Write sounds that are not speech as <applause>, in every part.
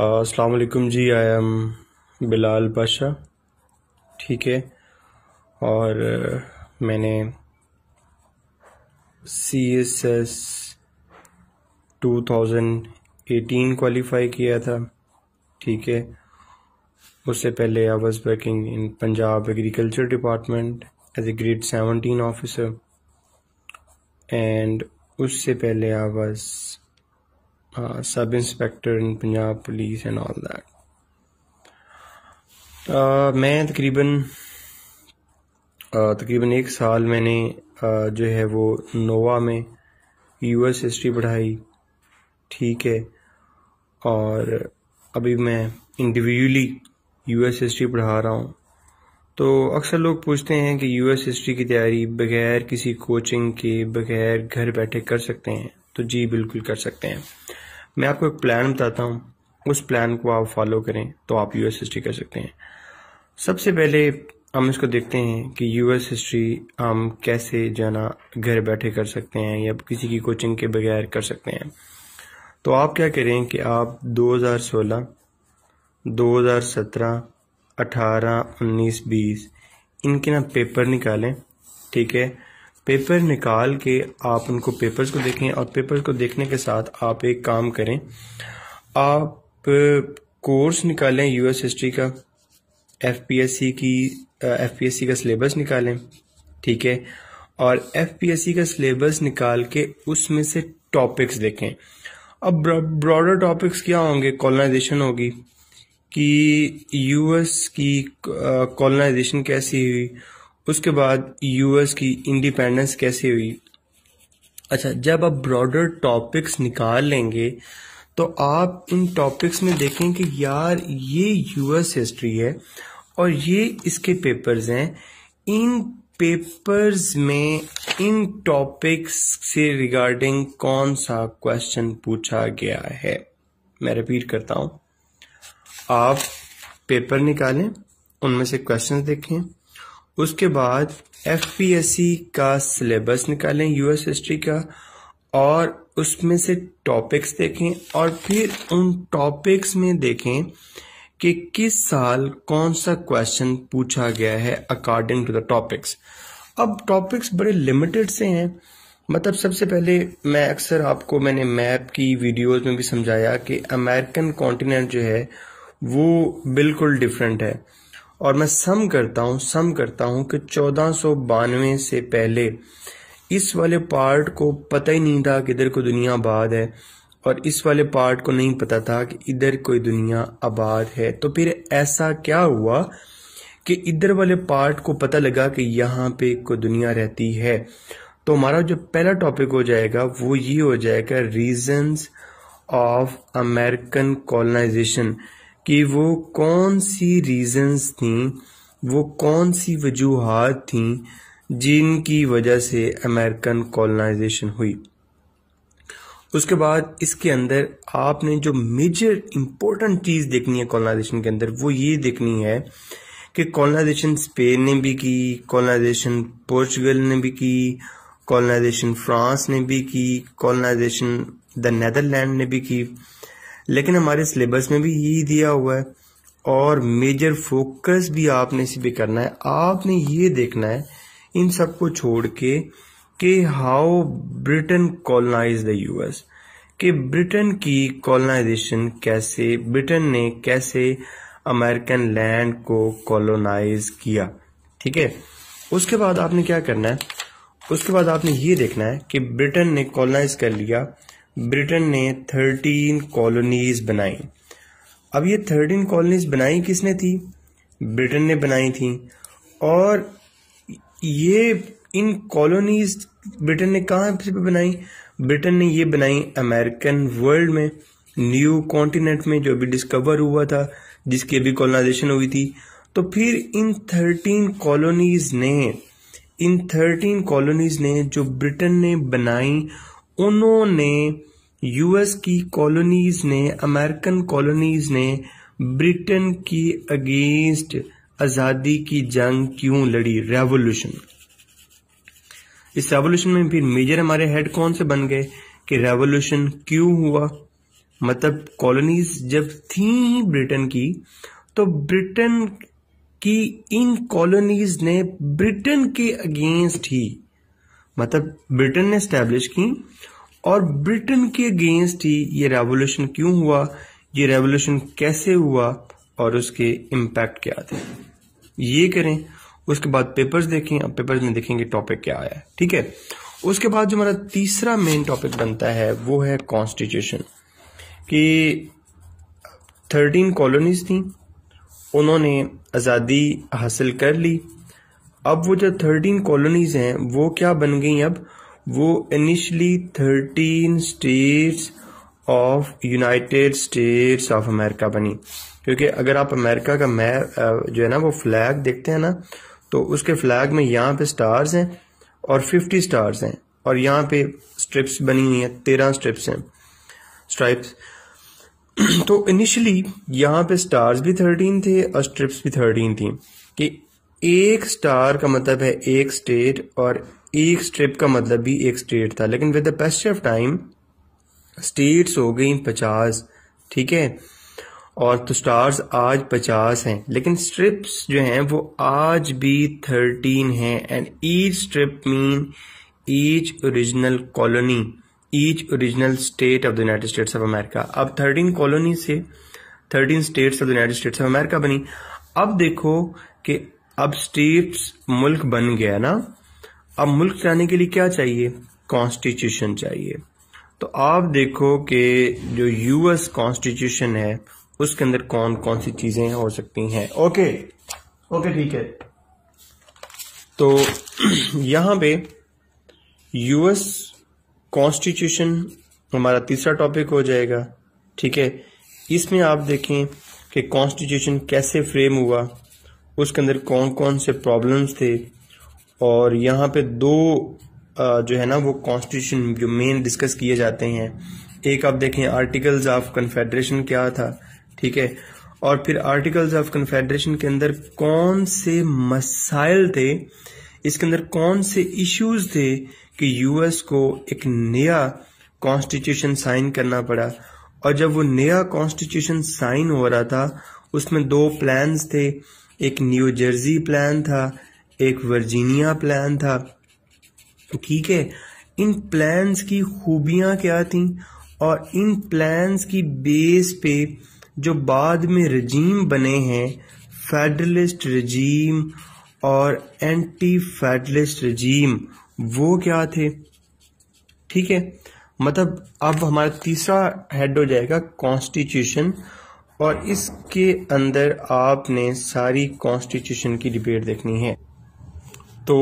असलकुम जी I am Bilal Pasha ठीक है और uh, मैंने C S S two thousand eighteen qualify किया था ठीक है उससे पहले I was working in Punjab agriculture department as a grade seventeen officer and उससे पहले I was sub inspector in Punjab police and all that मैं तकरीबन uh, तकरीबन एक साल मैंने uh, जो है वो नोवा में यूएस हिस्ट्री पढ़ाई ठीक है और अभी मैं इंडिविजुअली यूएस हिस्ट्री पढ़ा रहा हूँ तो अक्सर लोग पूछते हैं कि यूएस हिस्ट्री की तैयारी बगैर किसी कोचिंग के बगैर घर बैठे कर सकते हैं तो जी बिल्कुल कर सकते हैं मैं आपको एक प्लान बताता हूँ उस प्लान को आप फॉलो करें तो आप यूएस हिस्ट्री कर सकते हैं सबसे पहले हम इसको देखते हैं कि यूएस हिस्ट्री हम कैसे जाना घर बैठे कर सकते हैं या किसी की कोचिंग के बगैर कर सकते हैं तो आप क्या करें कि आप 2016, 2017, 18, 19, 20 इनके ना पेपर निकालें ठीक है पेपर निकाल के आप उनको पेपर्स को देखें और पेपर्स को देखने के साथ आप एक काम करें आप कोर्स निकालें यूएस हिस्ट्री का एफपीएससी की एफपीएससी का सिलेबस निकालें ठीक है और एफपीएससी का सिलेबस निकाल के उसमें से टॉपिक्स देखें अब ब्रॉडर टॉपिक्स क्या होंगे कॉलोनाइजेशन होगी कि यूएस की कॉलोनाइजेशन कैसी हुई उसके बाद यूएस की इंडिपेंडेंस कैसे हुई अच्छा जब आप ब्रॉडर टॉपिक्स निकाल लेंगे तो आप इन टॉपिक्स में देखें कि यार ये यूएस हिस्ट्री है और ये इसके पेपर्स हैं इन पेपर्स में इन टॉपिक्स से रिगार्डिंग कौन सा क्वेश्चन पूछा गया है मैं रिपीट करता हूं आप पेपर निकालें उनमें से क्वेश्चन देखें उसके बाद एफ का सिलेबस निकालें यूएस हिस्ट्री का और उसमें से टॉपिक्स देखें और फिर उन टॉपिक्स में देखें कि किस साल कौन सा क्वेश्चन पूछा गया है अकॉर्डिंग टू द टॉपिक्स अब टॉपिक्स बड़े लिमिटेड से हैं मतलब सबसे पहले मैं अक्सर आपको मैंने मैप की वीडियोस में भी समझाया कि अमेरिकन कॉन्टिनेंट जो है वो बिल्कुल डिफरेंट है और मैं सम करता हूँ सम करता हूँ कि चौदह से पहले इस वाले पार्ट को पता ही नहीं था कि इधर कोई दुनिया आबाद है और इस वाले पार्ट को नहीं पता था कि इधर कोई दुनिया आबाद है तो फिर ऐसा क्या हुआ कि इधर वाले पार्ट को पता लगा कि यहां पे कोई दुनिया रहती है तो हमारा जो पहला टॉपिक हो जाएगा वो ये हो जाएगा रीजंस ऑफ अमेरिकन कॉलोनाइजेशन कि वो कौन सी रीजंस थी वो कौन सी वजूहत थी जिनकी वजह से अमेरिकन कॉलोनाइजेशन हुई उसके बाद इसके अंदर आपने जो मेजर इम्पोर्टेंट चीज़ देखनी है कॉलोनाइजेशन के अंदर वो ये देखनी है कि कॉलोनाइजेशन स्पेन ने भी की कॉलोनाइजेशन पोर्चुगल ने भी की कॉलोनाइजेशन फ्रांस ने भी की कॉलोनाइजेशन द नदरलैंड ने भी की लेकिन हमारे सिलेबस में भी यही दिया हुआ है और मेजर फोकस भी आपने इसी पे करना है आपने ये देखना है इन सब को छोड़ के कि how Britain colonize the US कि ब्रिटेन की कॉलोनाइजेशन कैसे ब्रिटेन ने कैसे अमेरिकन लैंड को कॉलोनाइज किया ठीक है उसके बाद आपने क्या करना है उसके बाद आपने ये देखना है कि ब्रिटेन ने कॉलोनाइज कर लिया ब्रिटेन ने थर्टीन कॉलोनीज बनाई अब ये थर्टीन कॉलोनीज बनाई किसने थी ब्रिटेन ने बनाई थी और ये इन कॉलोनीज ब्रिटेन ने कहाँ पे बनाई ब्रिटेन ने ये बनाई अमेरिकन वर्ल्ड में न्यू कॉन्टिनेंट में जो भी डिस्कवर हुआ था जिसकी अभी कॉलोनाइजेशन हुई थी तो फिर इन थर्टीन कॉलोनीज ने इन थर्टीन कॉलोनीज ने जो ब्रिटेन ने बनाई उन्होंने यूएस की कॉलोनीज ने अमेरिकन कॉलोनीज ने ब्रिटेन की अगेंस्ट आजादी की जंग क्यों लड़ी रेवोल्यूशन इस रेवोल्यूशन में फिर मेजर हमारे हेड कौन से बन गए कि रेवोल्यूशन क्यों हुआ मतलब कॉलोनीज जब थी ब्रिटेन की तो ब्रिटेन की इन कॉलोनीज ने ब्रिटेन के अगेंस्ट ही मतलब ब्रिटेन ने स्टैब्लिश की और ब्रिटेन के अगेंस्ट ही ये रेवोल्यूशन क्यों हुआ ये रेवोल्यूशन कैसे हुआ और उसके इम्पैक्ट क्या थे ये करें उसके बाद पेपर्स देखें अब पेपर्स में देखेंगे टॉपिक क्या आया ठीक है उसके बाद जो हमारा तीसरा मेन टॉपिक बनता है वो है कॉन्स्टिट्यूशन कि थर्टीन कॉलोनीज थी उन्होंने आज़ादी हासिल कर ली अब वो जो थर्टीन कॉलोनीज हैं वो क्या बन गई अब वो initially thirteen states of United States of America बनी क्योंकि अगर आप अमेरिका का मै जो है ना वो फ्लैग देखते हैं ना तो उसके फ्लैग में यहाँ पे स्टार्स हैं और फिफ्टी स्टार्स हैं और यहाँ पे स्ट्रिप्स बनी हुई हैं तेरह स्ट्रिप्स हैं स्ट्राइप्स <clears throat> तो इनिशियली यहाँ पे स्टार्स भी थर्टीन थे और स्ट्रिप्स भी थर्टीन थी कि एक स्टार का मतलब है एक स्टेट और एक स्ट्रिप का मतलब भी एक स्टेट था लेकिन with the past of time states हो गई पचास ठीक है और तो स्टार्स आज पचास हैं लेकिन स्ट्रिप्स जो हैं वो आज भी थर्टीन हैं and each stripe mean each original colony each original state of the United States of America अब थर्टीन कॉलोनी से thirteen states of the United States of America बनी अब देखो कि अब स्टेट्स मुल्क बन गया ना अब मुल्क जाने के लिए क्या चाहिए कॉन्स्टिट्यूशन चाहिए तो आप देखो कि जो यूएस कॉन्स्टिट्यूशन है उसके अंदर कौन कौन सी चीजें हो सकती हैं ओके ओके ठीक है तो <clears throat> यहां पे यूएस कॉन्स्टिट्यूशन हमारा तीसरा टॉपिक हो जाएगा ठीक है इसमें आप देखें कि कॉन्स्टिट्यूशन कैसे फ्रेम हुआ उसके अंदर कौन कौन से प्रॉब्लम्स थे और यहाँ पे दो जो है ना वो कॉन्स्टिट्यूशन जो मेन डिस्कस किए जाते हैं एक आप देखें आर्टिकल्स ऑफ कन्फेडरेशन क्या था ठीक है और फिर आर्टिकल्स ऑफ कन्फेडरेशन के अंदर कौन से मसाइल थे इसके अंदर कौन से इश्यूज थे कि यूएस को एक नया कॉन्स्टिट्यूशन साइन करना पड़ा और जब वो नया कॉन्स्टिट्यूशन साइन हो रहा था उसमें दो प्लान्स थे एक न्यू जर्सी प्लान था एक वर्जीनिया प्लान था तो ठीक है इन प्लान्स की खूबियां क्या थी और इन प्लान्स की बेस पे जो बाद में रजीम बने हैं फेडरलिस्ट रजीम और एंटी फेडरलिस्ट रजीम वो क्या थे ठीक है मतलब अब हमारा तीसरा हेड हो जाएगा कॉन्स्टिट्यूशन और इसके अंदर आपने सारी कॉन्स्टिट्यूशन की डिबेट देखनी है तो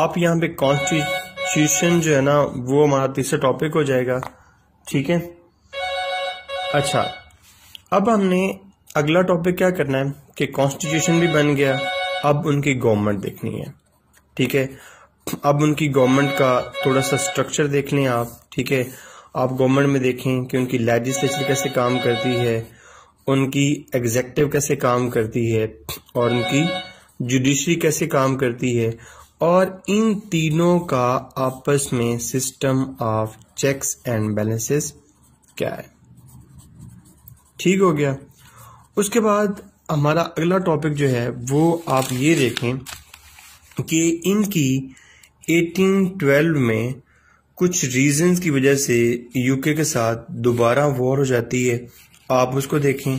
आप यहाँ पे कॉन्स्टिट्यूशन जो है ना वो हमारा तीसरा टॉपिक हो जाएगा ठीक है अच्छा अब हमने अगला टॉपिक क्या करना है कि कॉन्स्टिट्यूशन भी बन गया अब उनकी गवर्नमेंट देखनी है ठीक है अब उनकी गवर्नमेंट का थोड़ा सा स्ट्रक्चर देख लें आप ठीक है आप गवर्नमेंट में देखें कि उनकी लेजिस्लेचर कैसे काम करती है उनकी एग्जेक्टिव कैसे काम करती है और उनकी जुडिशरी कैसे काम करती है और इन तीनों का आपस में system of checks and balances क्या है ठीक हो गया उसके बाद हमारा अगला टॉपिक जो है वो आप ये देखें कि इनकी 1812 में कुछ रीजंस की वजह से यूके के साथ दोबारा वॉर हो जाती है आप उसको देखें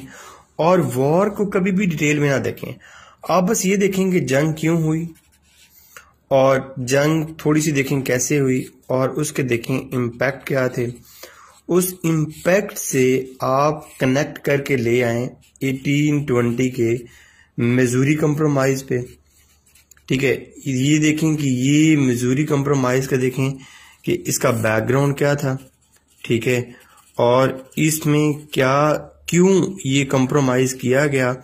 और वॉर को कभी भी डिटेल में ना देखें आप बस ये देखें कि जंग क्यों हुई और जंग थोड़ी सी देखें कैसे हुई और उसके देखें इम्पैक्ट क्या थे उस इम्पैक्ट से आप कनेक्ट करके ले आए 1820 के मजूरी कंप्रोमाइज़ पे ठीक है ये देखें कि ये मजूरी कंप्रोमाइज़ का देखें कि इसका बैकग्राउंड क्या था ठीक है और इसमें क्या क्यों ये कंप्रोमाइज किया गया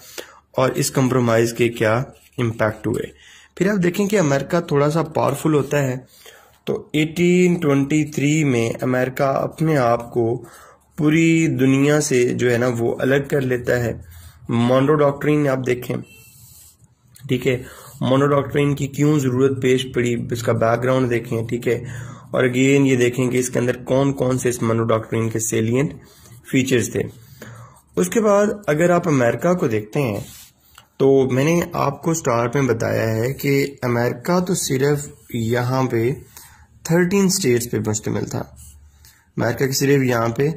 और इस कंप्रोमाइज के क्या इम्पैक्ट हुए फिर आप देखें कि अमेरिका थोड़ा सा पावरफुल होता है तो 1823 में अमेरिका अपने आप को पूरी दुनिया से जो है ना वो अलग कर लेता है मोनो डॉक्ट्रिन आप देखें ठीक है मोनो डॉक्ट्रिन की क्यों ज़रूरत पेश पड़ी इसका बैकग्राउंड देखें ठीक है और अगेन ये देखेंगे इसके अंदर कौन कौन से इस मनोडॉक्ट्रीन के सेलियंट फीचर्स थे उसके बाद अगर आप अमेरिका को देखते हैं तो मैंने आपको स्टार्ट में बताया है कि अमेरिका तो सिर्फ यहाँ पे थर्टीन स्टेट्स पे मुश्तमिल था अमेरिका की सिर्फ यहाँ पे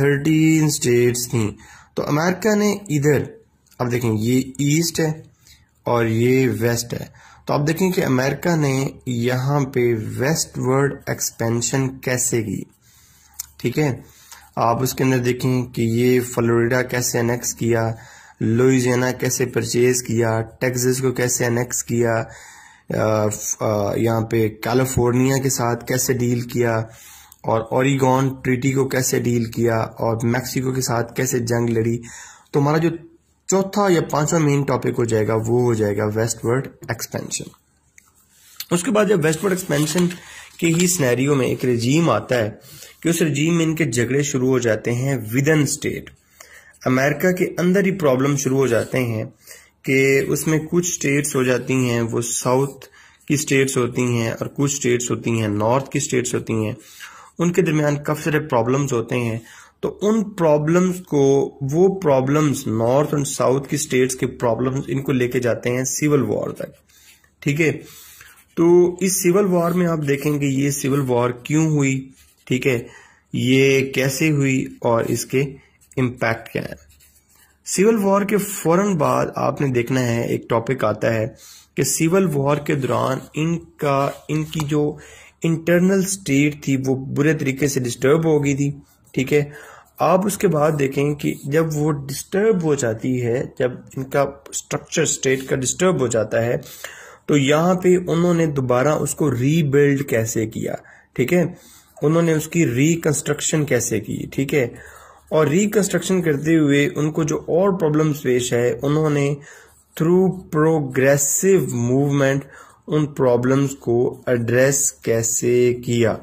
थर्टीन स्टेट्स थी तो अमेरिका ने इधर अब देखें ये ईस्ट है और ये वेस्ट है तो आप देखें कि अमेरिका ने यहां पे वेस्टवर्ड एक्सपेंशन कैसे की ठीक है आप उसके अंदर देखें कि ये फ्लोरिडा कैसे अनेक्स किया लुइजियाना कैसे परचेज किया टेक्स को कैसे अनेक्स किया यहाँ पे कैलिफोर्निया के साथ कैसे डील किया और ओरिगॉन ट्रीटी को कैसे डील किया और मैक्सिको के साथ कैसे जंग लड़ी तो हमारा जो चौथा या पांचवा मेन टॉपिक हो जाएगा वो हो जाएगा वेस्टवर्ड एक्सपेंशन उसके बाद जब वेस्टवर्ड एक्सपेंशन के ही स्नैरियो में एक रजीम आता है कि उस रजीम में इनके झगड़े शुरू हो जाते हैं विद इन स्टेट अमेरिका के अंदर ही प्रॉब्लम शुरू हो जाते हैं कि उसमें कुछ स्टेट्स हो जाती हैं वो साउथ की स्टेट्स होती हैं और कुछ स्टेट्स होती हैं नॉर्थ की स्टेट्स होती हैं उनके दरमियान काफ़ी सारे प्रॉब्लम्स होते हैं तो उन प्रॉब्लम्स को वो प्रॉब्लम्स नॉर्थ एंड साउथ की स्टेट्स के प्रॉब्लम्स इनको लेके जाते हैं सिविल वॉर तक ठीक है तो इस सिविल वॉर में आप देखेंगे ये सिविल वॉर क्यों हुई ठीक है ये कैसे हुई और इसके इम्पैक्ट क्या है सिविल वॉर के फौरन बाद आपने देखना है एक टॉपिक आता है कि सिविल वॉर के दौरान इनका इनकी जो इंटरनल स्टेट थी वो बुरे तरीके से डिस्टर्ब हो गई थी ठीक है आप उसके बाद देखें कि जब वो डिस्टर्ब हो जाती है जब इनका स्ट्रक्चर स्टेट का डिस्टर्ब हो जाता है तो यहाँ पे उन्होंने दोबारा उसको रीबिल्ड कैसे किया ठीक है उन्होंने उसकी रिकंस्ट्रक्शन कैसे की ठीक है और रिकंस्ट्रक्शन करते हुए उनको जो और प्रॉब्लम्स पेश है उन्होंने थ्रू प्रोग्रेसिव मूवमेंट उन प्रॉब्लम्स को एड्रेस कैसे किया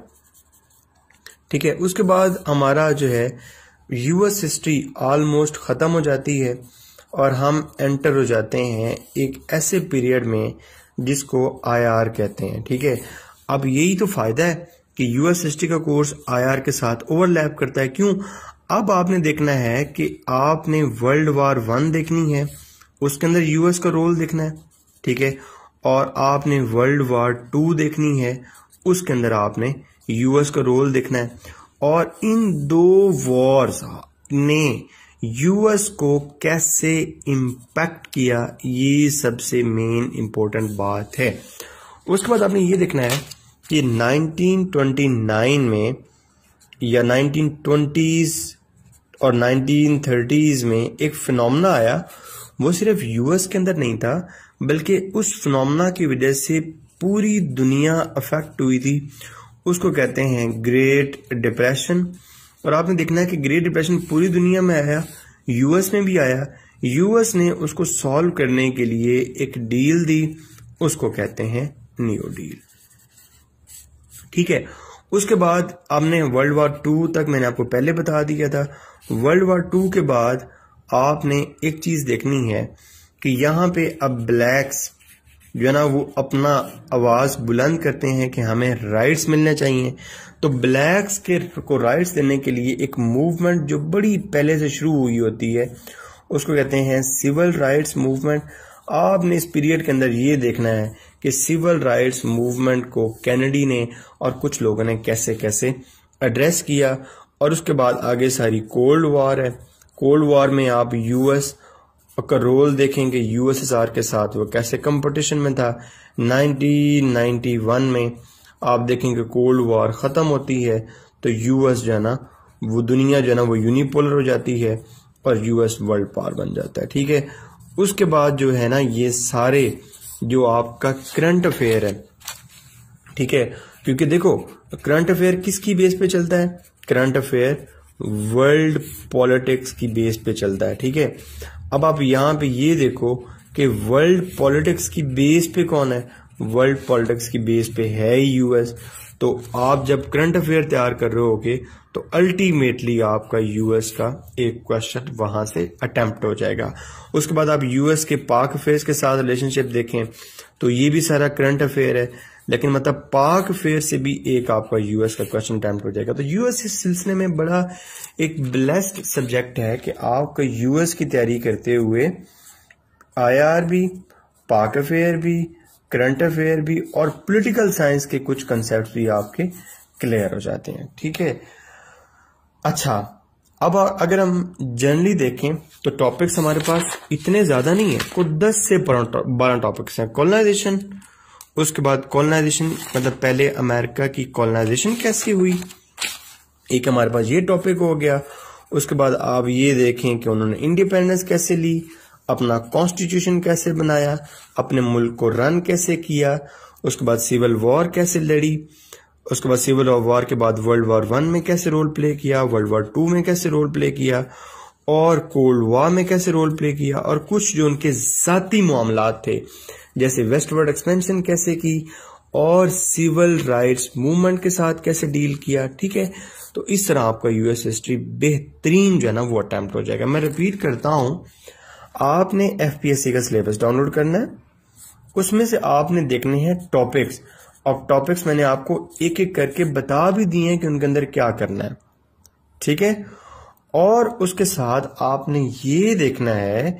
ठीक है उसके बाद हमारा जो है यूएस हिस्ट्री ऑलमोस्ट ख़त्म हो जाती है और हम एंटर हो जाते हैं एक ऐसे पीरियड में जिसको आईआर कहते हैं ठीक है अब यही तो फ़ायदा है कि यूएस हिस्ट्री का कोर्स आईआर के साथ ओवरलैप करता है क्यों अब आपने देखना है कि आपने वर्ल्ड वार वन देखनी है उसके अंदर यूएस का रोल देखना है ठीक है और आपने वर्ल्ड वार टू देखनी है उसके अंदर आपने यूएस का रोल देखना है और इन दो वॉर्स ने यूएस को कैसे इम्पैक्ट किया ये सबसे मेन इम्पोर्टेंट बात है उसके बाद आपने ये देखना है कि 1929 में या 1920s और 1930s में एक फिनमना आया वो सिर्फ यूएस के अंदर नहीं था बल्कि उस फिनमना की वजह से पूरी दुनिया अफेक्ट हुई थी उसको कहते हैं ग्रेट डिप्रेशन और आपने देखना है कि ग्रेट डिप्रेशन पूरी दुनिया में आया यूएस में भी आया यूएस ने उसको सॉल्व करने के लिए एक डील दी उसको कहते हैं न्यू डील ठीक है उसके बाद आपने वर्ल्ड वार टू तक मैंने आपको पहले बता दिया था वर्ल्ड वार टू के बाद आपने एक चीज देखनी है कि यहां पे अब ब्लैक्स जो है ना वो अपना आवाज़ बुलंद करते हैं कि हमें राइट्स मिलने चाहिए तो ब्लैक्स के को राइट्स देने के लिए एक मूवमेंट जो बड़ी पहले से शुरू हुई होती है उसको कहते हैं सिविल राइट्स मूवमेंट आपने इस पीरियड के अंदर ये देखना है कि सिविल राइट्स मूवमेंट को कैनेडी ने और कुछ लोगों ने कैसे कैसे एड्रेस किया और उसके बाद आगे सारी कोल्ड वॉर है कोल्ड वॉर में आप यूएस उसका रोल देखेंगे यूएसएसआर के साथ वो कैसे कंपटीशन में था 1991 में आप देखेंगे कोल्ड वॉर ख़त्म होती है तो यूएस जो ना वो दुनिया जो ना वो यूनिपोलर हो जाती है और यूएस वर्ल्ड पावर बन जाता है ठीक है उसके बाद जो है ना ये सारे जो आपका करंट अफेयर है ठीक है क्योंकि देखो करंट अफेयर किसकी बेस पे चलता है करंट अफेयर वर्ल्ड पॉलिटिक्स की बेस पे चलता है ठीक है अब आप यहां पे ये देखो कि वर्ल्ड पॉलिटिक्स की बेस पे कौन है वर्ल्ड पॉलिटिक्स की बेस पे है यूएस तो आप जब करंट अफेयर तैयार कर रहे होगे तो अल्टीमेटली आपका यूएस का एक क्वेश्चन वहां से अटेम्प्ट हो जाएगा उसके बाद आप यूएस के पाक अफेयर के साथ रिलेशनशिप देखें तो ये भी सारा करंट अफेयर है लेकिन मतलब पाक फेयर से भी एक आपका यूएस का क्वेश्चन अटैम्प्ट हो जाएगा तो यूएस इस सिलसिले में बड़ा एक ब्लेस्ड सब्जेक्ट है कि आपका यूएस की तैयारी करते हुए आईआर भी पाक अफेयर भी करंट अफेयर भी और पॉलिटिकल साइंस के कुछ कंसेप्ट भी आपके क्लियर हो जाते हैं ठीक है अच्छा अब अगर हम जनरली देखें तो टॉपिक्स हमारे पास इतने ज्यादा नहीं है कुछ दस से बारह टॉपिक्स हैं कॉलोनाइजेशन उसके बाद कॉलोनाइजेशन मतलब पहले अमेरिका की कॉलोनाइजेशन कैसी हुई एक हमारे पास ये टॉपिक हो गया उसके बाद आप ये देखें कि उन्होंने इंडिपेंडेंस कैसे ली अपना कॉन्स्टिट्यूशन कैसे बनाया अपने मुल्क को रन कैसे किया उसके बाद सिविल वॉर कैसे लड़ी उसके बाद सिविल वॉर के बाद वर्ल्ड वॉर वन में कैसे रोल प्ले किया वर्ल्ड वॉर टू में कैसे रोल प्ले किया और कोल्ड वॉर में कैसे रोल प्ले किया और कुछ जो उनके जाती मामला थे जैसे वेस्टवर्ड एक्सपेंशन कैसे की और सिविल राइट्स मूवमेंट के साथ कैसे डील किया ठीक है तो इस तरह आपका यूएस हिस्ट्री बेहतरीन जो है ना वो अटैम्प्ट हो जाएगा मैं रिपीट करता हूं आपने एफ का सिलेबस डाउनलोड करना है उसमें से आपने देखने हैं टॉपिक्स और टॉपिक्स मैंने आपको एक एक करके बता भी दिए हैं कि उनके अंदर क्या करना है ठीक है और उसके साथ आपने ये देखना है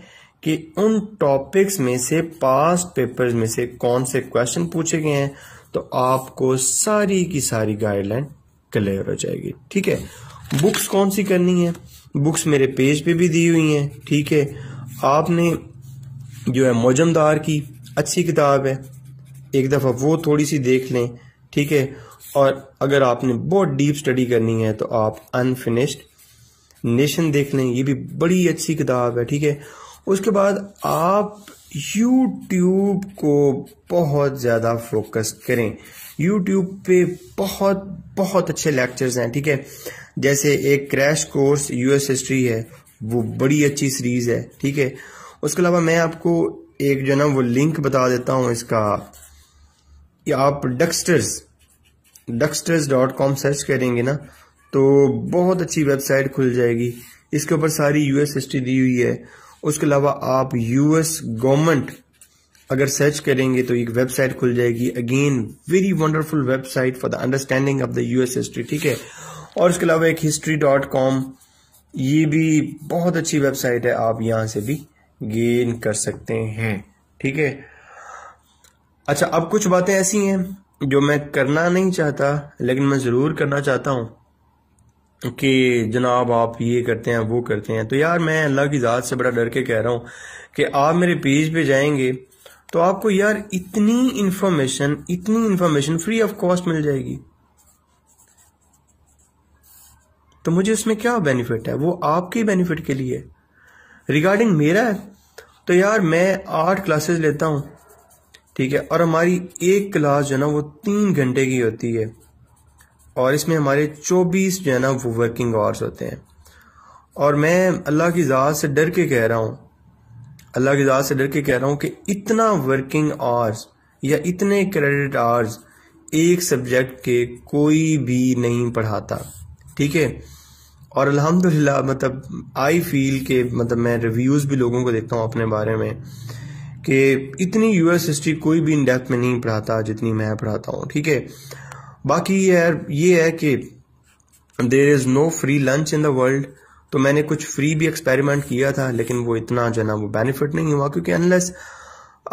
कि उन टॉपिक्स में से पास्ट पेपर्स में से कौन से क्वेश्चन पूछे गए हैं तो आपको सारी की सारी गाइडलाइन क्लियर हो जाएगी ठीक है बुक्स कौन सी करनी है बुक्स मेरे पेज पे भी दी हुई हैं ठीक है आपने जो है मौजमदार की अच्छी किताब है एक दफ़ा वो थोड़ी सी देख लें ठीक है और अगर आपने बहुत डीप स्टडी करनी है तो आप अनफिनिश्ड नेशन देख लें ये भी बड़ी अच्छी किताब है ठीक है उसके बाद आप यूट्यूब को बहुत ज़्यादा फोकस करें यूट्यूब पे बहुत बहुत अच्छे लेक्चर्स हैं ठीक है जैसे एक क्रैश कोर्स यूएस हिस्ट्री है वो बड़ी अच्छी सीरीज है ठीक है उसके अलावा मैं आपको एक जो ना वो लिंक बता देता हूँ इसका आप Ducksters Ducksters dot com search करेंगे ना तो बहुत अच्छी वेबसाइट खुल जाएगी इसके ऊपर सारी यूएस हिस्ट्री दी हुई है उसके अलावा आप यूएस गवर्नमेंट अगर सर्च करेंगे तो एक वेबसाइट खुल जाएगी again very wonderful website for the understanding of the US history ठीक है और उसके अलावा एक हिस्ट्री डॉट कॉम ये भी बहुत अच्छी वेबसाइट है आप यहां से भी गेन कर सकते हैं ठीक है अच्छा अब कुछ बातें ऐसी हैं जो मैं करना नहीं चाहता लेकिन मैं ज़रूर करना चाहता हूं कि जनाब आप ये करते हैं वो करते हैं तो यार मैं अल्लाह की ज़ात से बड़ा डर के कह रहा हूँ कि आप मेरे पेज पे जाएंगे तो आपको यार इतनी इन्फॉर्मेशन इतनी इन्फॉर्मेशन फ्री ऑफ कॉस्ट मिल जाएगी तो मुझे उसमें क्या बेनिफिट है वो आपके बेनिफिट के लिए रिगार्डिंग मेरा है तो यार मैं आठ क्लासेस लेता हूँ ठीक है और हमारी एक क्लास जो है ना वो तीन घंटे की होती है और इसमें हमारे 24 जो है ना वो वर्किंग आवर्स होते हैं और मैं अल्लाह की ज़ात से डर के कह रहा हूँ अल्लाह की ज़ात से डर के कह रहा हूँ कि इतना वर्किंग आवर्स या इतने क्रेडिट आवर्स एक सब्जेक्ट के कोई भी नहीं पढ़ाता ठीक है और अल्हम्दुलिल्लाह मतलब आई फील के मतलब मैं रिव्यूज़ भी लोगों को देखता हूँ अपने बारे में कि इतनी यूएस हिस्ट्री कोई भी इन डेप्थ में नहीं पढ़ाता जितनी मैं पढ़ाता हूँ ठीक है बाकी यार ये है कि there is no free lunch in the world तो मैंने कुछ फ्री भी एक्सपेरिमेंट किया था लेकिन वो इतना जो है ना वो बेनिफिट नहीं हुआ क्योंकि अनलेस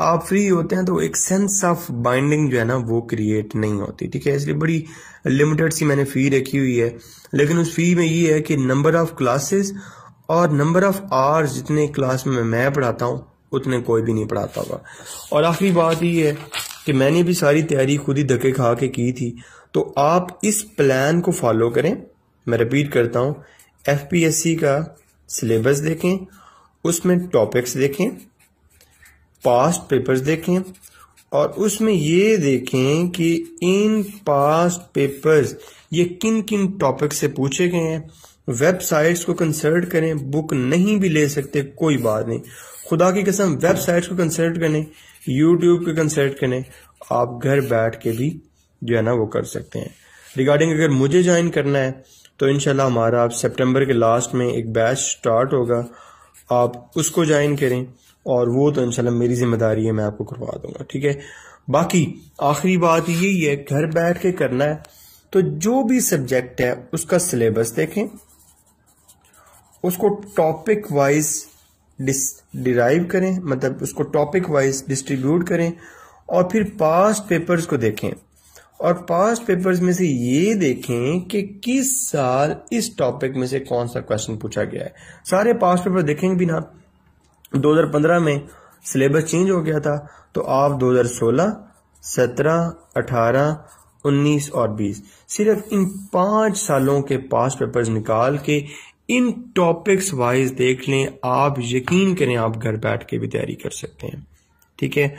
आप फ्री होते हैं तो एक सेंस ऑफ बाइंडिंग जो है ना वो क्रिएट नहीं होती ठीक है इसलिए बड़ी लिमिटेड सी मैंने फी रखी हुई है लेकिन उस फी में ये है कि नंबर ऑफ क्लासेस और नंबर ऑफ आवर्स जितने क्लास में मैं पढ़ाता हूँ उतने कोई भी नहीं पढ़ाता हुआ और आखिरी बात ये है कि मैंने भी सारी तैयारी खुद ही धक्के खा के की थी तो आप इस प्लान को फॉलो करें मैं रिपीट करता हूं एफ पी एस सी का सिलेबस देखें उसमें टॉपिक्स देखें पास्ट पेपर्स देखें और उसमें ये देखें कि इन पास्ट पेपर्स ये किन किन टॉपिक से पूछे गए हैं वेबसाइट्स को कंसल्ट करें बुक नहीं भी ले सकते कोई बात नहीं खुदा की कसम वेबसाइट्स को कंसल्ट करें यूट्यूब को कंसल्ट करें आप घर बैठ के भी जो है ना वो कर सकते हैं रिगार्डिंग अगर मुझे ज्वाइन करना है तो इनशाला हमारा आप सेप्टेम्बर के लास्ट में एक बैच स्टार्ट होगा आप उसको ज्वाइन करें और वो तो इनशाला मेरी जिम्मेदारी है मैं आपको करवा दूंगा ठीक है बाकी आखिरी बात यही है घर बैठ के करना है तो जो भी सब्जेक्ट है उसका सिलेबस देखें उसको टॉपिक वाइज डिराइव करें मतलब उसको टॉपिक वाइज डिस्ट्रीब्यूट करें और फिर पास्ट पेपर्स को देखें और पास्ट पेपर्स में से ये देखें कि किस साल इस टॉपिक में से कौन सा क्वेश्चन पूछा गया है सारे पास्ट पेपर देखेंगे बिना 2015 में सिलेबस चेंज हो गया था तो आप 2016, 17, 18, 19 और 20 सिर्फ इन पांच सालों के पास्ट पेपर्स निकाल के इन टॉपिक्स वाइज देख लें आप यकीन करें आप घर बैठ के भी तैयारी कर सकते हैं ठीक है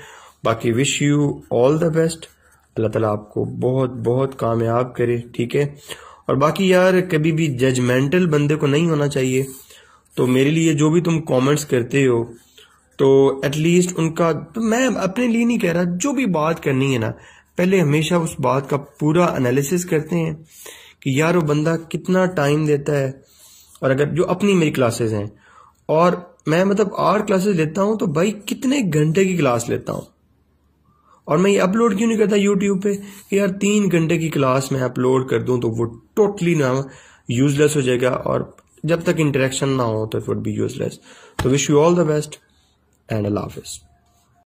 बाकी wish you all the best Allah ताला आपको बहुत बहुत कामयाब करे ठीक है और बाकी यार कभी भी जजमेंटल बंदे को नहीं होना चाहिए तो मेरे लिए जो भी तुम कमेंट्स करते हो तो एटलीस्ट उनका तो मैं अपने लिए नहीं कह रहा जो भी बात करनी है ना पहले हमेशा उस बात का पूरा एनालिसिस करते हैं कि यार वो बंदा कितना टाइम देता है और अगर जो अपनी मेरी क्लासेस हैं और मैं मतलब आठ क्लासेस लेता हूँ तो भाई कितने घंटे की क्लास लेता हूँ और मैं ये अपलोड क्यों नहीं करता यूट्यूब पे कि यार तीन घंटे की क्लास में अपलोड कर दूं तो वो टोटली ना यूजलेस हो जाएगा और जब तक इंटरेक्शन ना हो तो इट वुड बी यूजलेस तो wish you all the best and Allah हाफिज़